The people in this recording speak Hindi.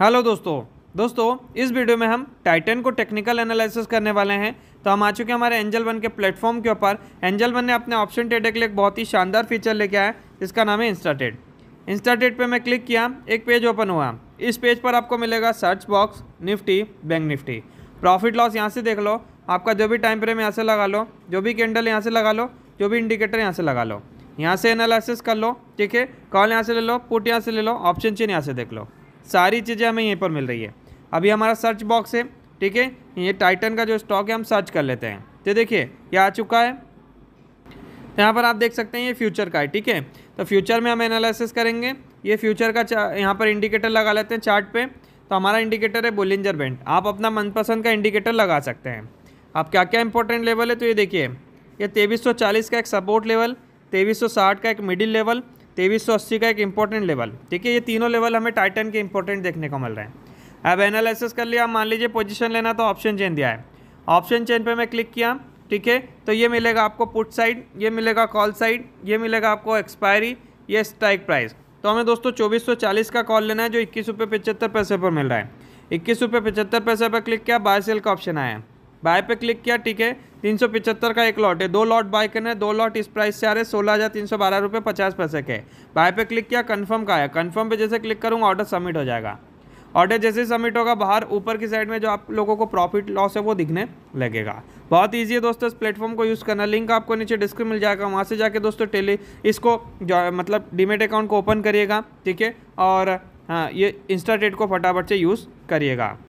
हेलो दोस्तों दोस्तों इस वीडियो में हम टाइटन को टेक्निकल एनालिसिस करने वाले हैं तो हम आ चुके हैं हमारे एंजल वन के प्लेटफॉर्म के ऊपर एंजल वन ने अपने ऑप्शन ट्रेडर के लिए एक बहुत ही शानदार फीचर लेके आया इसका नाम है इंस्टाटेड इंस्टाटेड पे मैं क्लिक किया एक पेज ओपन हुआ इस पेज पर आपको मिलेगा search box Nifty bank Nifty profit loss यहाँ से देख लो आपका जो भी टाइम फ्रेम यहाँ से लगा लो जो भी कैंडल यहाँ से लगा लो जो भी इंडिकेटर यहाँ से लगा लो यहाँ से एनालिसिस कर लो ठीक है कॉल यहाँ से ले लो पुट यहाँ से ले लो ऑप्शन चेन यहाँ से देख लो सारी चीज़ें हमें यहीं पर मिल रही है अभी हमारा सर्च बॉक्स है ठीक है ये टाइटन का जो स्टॉक है हम सर्च कर लेते हैं तो देखिए ये आ चुका है तो यहाँ पर आप देख सकते हैं ये फ्यूचर का है ठीक है तो फ्यूचर में हम एनालिसिस करेंगे ये फ्यूचर का यहाँ पर इंडिकेटर लगा लेते हैं चार्ट पे तो हमारा इंडिकेटर है बोलिंजर बैंड आप अपना मनपसंद का इंडिकेटर लगा सकते हैं आप क्या क्या इंपॉर्टेंट लेवल है तो ये देखिए ये तेईस का एक सपोर्ट लेवल तेईस का एक मिडिल लेवल तेईस का एक इंपॉर्टेंट लेवल ठीक है ये तीनों लेवल हमें टाइटन के इंपॉर्टेंट देखने को मिल रहे हैं अब एनालिसिस कर लिया मान लीजिए पोजीशन लेना तो ऑप्शन चेन दिया है ऑप्शन चेन पे मैं क्लिक किया ठीक है तो ये मिलेगा आपको पुट साइड ये मिलेगा कॉल साइड ये मिलेगा आपको एक्सपायरी ये स्ट्राइक प्राइस तो हमें दोस्तों 2440 का कॉल लेना है जो इक्कीस रुपये पचहत्तर पैसे पर मिल रहा है इक्कीस रुपये पचहत्तर पैसे पर क्लिक किया बाय सेल का ऑप्शन आया है बाय पे क्लिक किया ठीक है तीन सौ पिचहत्तर का एक लॉट है दो लॉट बाय करना है दो लॉट इस प्राइस से आ रहे हैं सोलह हज़ार तीन सौ बारह रुपये पचास पैसे के बाय पे क्लिक किया कन्फर्म का आया कन्फर्म पे जैसे क्लिक करूँगा ऑर्डर सबमिट हो जाएगा ऑर्डर जैसे सबमिट होगा बाहर ऊपर की साइड में जो आप लोगों को प्रॉफिट लॉस है वो दिखने लगेगा बहुत ईजी है दोस्तों इस प्लेटफॉर्म को यूज़ करना लिंक आपको नीचे डिस्क्रिप मिल जाएगा वहाँ से जाके दोस्तों टेली इसको मतलब डीमेट अकाउंट को ओपन करिएगा ठीक है और हाँ ये इंस्टा ट्रेड को फटाफट से यूज़ करिएगा